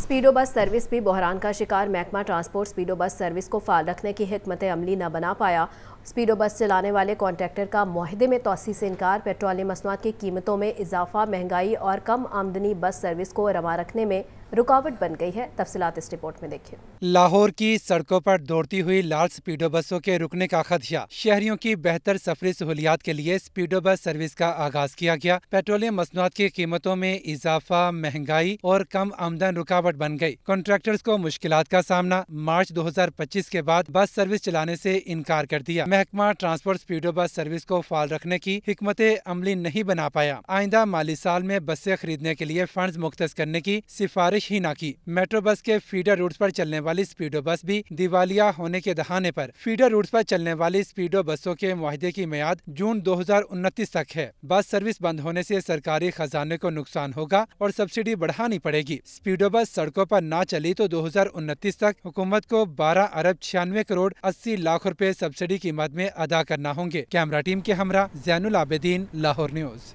स्पीडो bus service भी बहरान का शिकार महकमा ट्रांसपोर्ट स्पीडो बस सर्विस को फाल रखने की हमत अमली न बना पाया स्पीडो बस चलाने वाले कॉन्ट्रैक्टर का माहदे में तोसी से इनकार पेट्रोलियम मसनवाद की कीमतों में इजाफा महंगाई और कम आमदनी बस सर्विस को रवा रखने में रुकावट बन गई है तफसलत इस रिपोर्ट में देखिए लाहौर की सड़कों पर दौड़ती हुई लाल स्पीडो बसों के रुकने का खदशा शहरियों की बेहतर सफरी सहूलियात के लिए स्पीडो बस सर्विस का आगाज किया गया पेट्रोलियम मसनवाद की कीमतों में इजाफा महंगाई और कम आमदन रुकावट रुकावट बन गई। कॉन्ट्रैक्टर्स को मुश्किल का सामना मार्च 2025 के बाद बस सर्विस चलाने से इनकार कर दिया महकमा ट्रांसपोर्ट स्पीडो बस सर्विस को फाल रखने की हमत अमली नहीं बना पाया आइंदा माली साल में बसें खरीदने के लिए फंड मुख्त करने की सिफारिश ही न की मेट्रो बस के फीडर रूट आरोप चलने वाली स्पीडो बस भी दिवालिया होने के दहाने आरोप फीडर रूट आरोप चलने वाली स्पीडो बसों के माहदे की मियाद जून दो तक है बस सर्विस बंद होने ऐसी सरकारी खजाने को नुकसान होगा और सब्सिडी बढ़ानी पड़ेगी स्पीडो बस सड़कों पर ना चली तो 2029 तक हुकूमत को 12 अरब छियानवे करोड़ 80 लाख रुपए सब्सिडी कीमत में अदा करना होंगे कैमरा टीम के हमरा जैनुल आबेदीन लाहौर न्यूज़